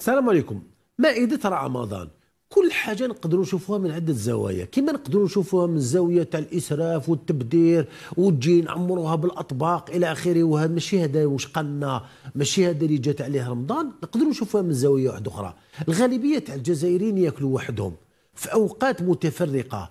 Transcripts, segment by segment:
السلام عليكم مائدة رمضان كل حاجه نقدروا نشوفوها من عده زوايا كما نقدروا نشوفوها من زاويه تاع الاسراف والتبذير وتجي نعمروها بالاطباق الى اخره وهذا ماشي هذا واش قالنا ماشي هذا اللي جات عليه رمضان نقدروا نشوفوها من زاويه واحده اخرى الغالبيه تاع الجزائريين ياكلوا وحدهم في اوقات متفرقه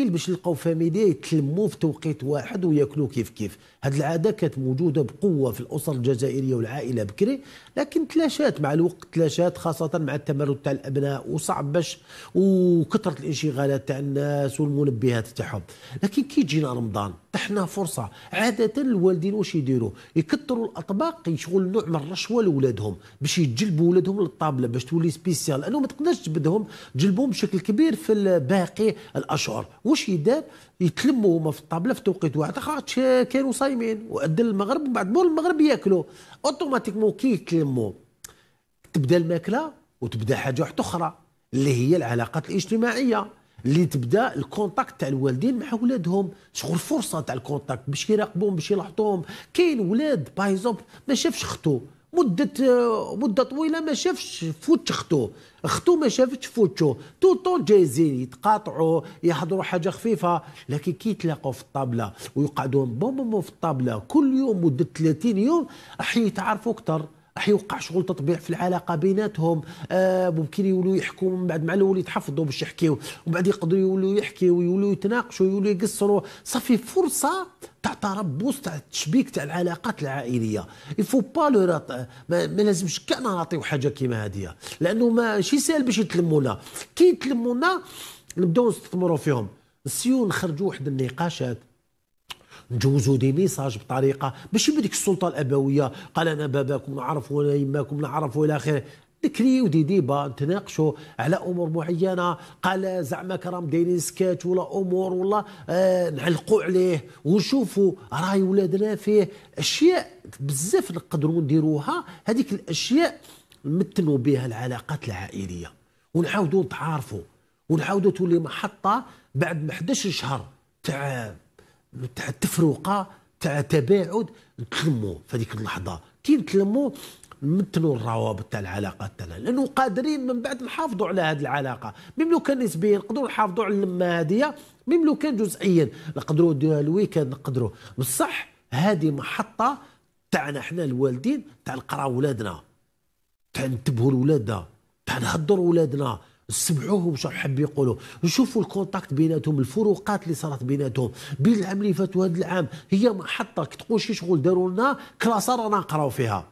مستحيل باش يلقاو فاميليا يتلموا في توقيت واحد وياكلوا كيف كيف هذه العاده كانت موجوده بقوه في الاسر الجزائريه والعائله بكري لكن تلاشات مع الوقت تلاشات خاصه مع التمرد تاع الابناء وصعب باش وكثره الانشغالات تاع الناس والمنبهات تاعهم لكن كي جينا رمضان تحنا فرصه عاده الوالدين واش يديروا يكثروا الاطباق يشغل نوع من الرشوه لولادهم باش يجلبوا ولادهم للطابله باش تولي سبيسيال لانه ما تقدرش تجبدهم تجلبهم بشكل كبير في باقي الاشهر واش يدار يتلموا هما في الطابله في توقيت واحد اخر كانوا صايمين واذن المغرب ومن بعد مول المغرب ياكلوا اوتوماتيكمون كي يتلموا تبدا الماكله وتبدا حاجه واحده اخرى اللي هي العلاقات الاجتماعيه اللي تبدا الكونتاكت تاع الوالدين مع ولادهم شغل فرصه تاع الكونتاكت باش يراقبوهم باش يلاحظوهم كاين ولاد بايزومبل ما شافش اختو مده مده طويله ما شافش فوتش خطوه خطو ما شافتش فوتشو تو طون جايزين يتقاطعوا يحضروا حاجه خفيفه لكن كي يتلاقوا في الطابله ويقعدوا بوم في الطابله كل يوم مده 30 يوم راح يتعرفوا اكثر راح يوقع شغل تطبيع في العلاقه بيناتهم آه ممكن يولوا يحكوا من بعد مع الاول يتحفظوا باش يحكيو ومن بعد يقدروا يولوا يحكيو يولوا يتناقشوا يولوا يقصروا صافي فرصه تاع تربص تاع التشبيك تاع العلاقات العائليه يفو با لو ما, ما لازمش كاع نعطيو حاجه كيما هذه لانه ماشي ساهل باش يتلمونا كي يتلمونا نبداو نستثمروا فيهم نسيو نخرجوا واحد النقاشات نجوزوا دي ميساج بطريقه ماشي بديك السلطه الابويه قال انا باباكم نعرف ولا يماكم نعرف والى اخره نكريو دي ديبا نتناقشوا على امور معينه قال زعما كرام دايرين سكات ولا امور ولا آه نعلقوا عليه ونشوفوا راي ولادنا فيه اشياء بزاف نقدروا نديروها هذيك الاشياء نمتنوا بها العلاقات العائليه ونعاودوا نتعارفوا ونعاودوا تولي محطه بعد ما 11 شهر تاع تاع التفروقه تاع التباعد نتلموا في هذيك اللحظه كي نتلموا نمثلوا الروابط تاع العلاقات تاعنا لانه قادرين من بعد نحافظوا على هذه العلاقه ميم لو كان نسبيا نقدروا نحافظوا على اللمه هذه كان جزئيا نقدروا نديروها الويكاند نقدروا بصح هذه محطه تاعنا احنا الوالدين تاع نقراو ولادنا تاع نتبهوا لولادنا تاع نهضروا ولادنا سمعوهم شنو حاب يقولوا نشوفوا الكونتاكت بيناتهم الفروقات اللي صارت بيناتهم بين العام اللي فات وهذا العام هي محطه كتقول شي شغل داروا لنا كلاسه رانا نقراو فيها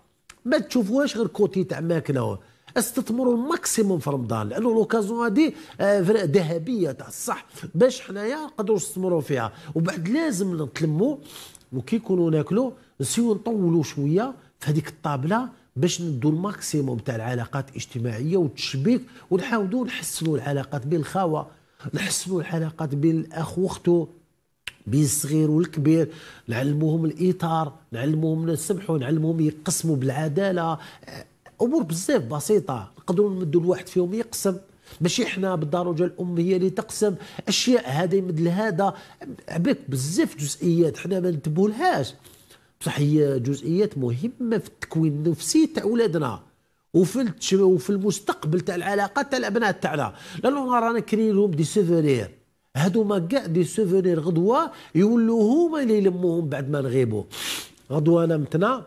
ما تشوفوهاش غير كوتي تاع ماكله استثمروا الماكسيموم في رمضان لانه لوكازيون هذه آه، ذهبيه تاع الصح باش حنايا نقدروا نستثمروا فيها وبعد لازم نتلموا وكي يكونوا ناكلوا نسيو نطولوا شويه في هذيك الطابله باش ندو الماكسيموم تاع العلاقات الاجتماعيه والتشبيك ونحاولوا نحسنوا العلاقات بين الخاوه نحسنوا العلاقات بين الاخ واخته بين الصغير والكبير نعلموهم الاطار نعلموهم نسمحوا نعلموهم يقسموا بالعداله امور بزاف بسيطه نقدروا نمدوا الواحد فيهم يقسم ماشي حنا بالدرجه الام هي اللي تقسم اشياء هذا يمد لهذا عبك بزاف جزئيات حنا ما ننتبهولهاش بصح هي جزئيات مهمه في التكوين النفسي تاع ولادنا وفي وفي المستقبل تاع العلاقات تاع الابناء تاعنا لانه رانا كري لهم دي سوفونير هادوما كاع دي سوفونير غدوه يولوا هما اللي يلموهم بعد ما نغيبوا غدوه انا متنا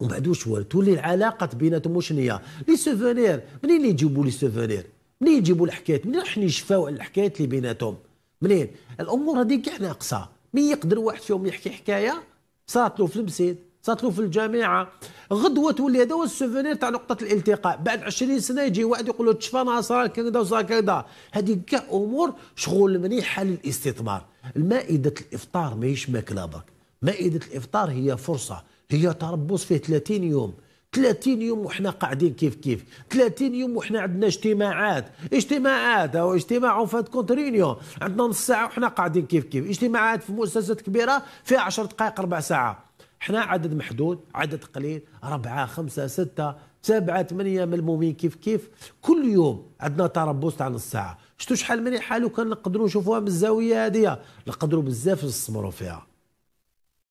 ومن بعد واش تولي العلاقات بيناتهم واش هي لي سوفونير منين يجيبوا لي سوفونير منين يجيبوا الحكايات منين راح نشفاو على الحكايات اللي بيناتهم منين الامور هذه كاع ناقصه مين يقدر واحد فيهم يحكي حكايه صارت له في المسيد صارت له في الجامعه غدوه تولي هذا هو السوفونير تاع نقطه الالتقاء بعد 20 سنه يجي واحد يقول له تشفى انا كندا وصار كندا هذه كاع امور شغل مليحه للاستثمار مائده الافطار ماهيش ماكله برك مائده الافطار هي فرصه هي تربص فيه 30 يوم 30 يوم وحنا قاعدين كيف كيف 30 يوم وحنا عندنا اجتماعات اجتماعات او اجتماع فات كونترينيو عندنا نص ساعه وحنا قاعدين كيف كيف اجتماعات في مؤسسات كبيره فيها 10 دقائق ربع ساعه حنا عدد محدود عدد قليل أربعة خمسة ستة سبعة ثمانية ملمومين كيف كيف كل يوم عندنا تربص تاع نص ساعة شتو شحال من حال كان نقدروا نشوفوها من الزاوية هذه نقدروا بزاف نستثمروا فيها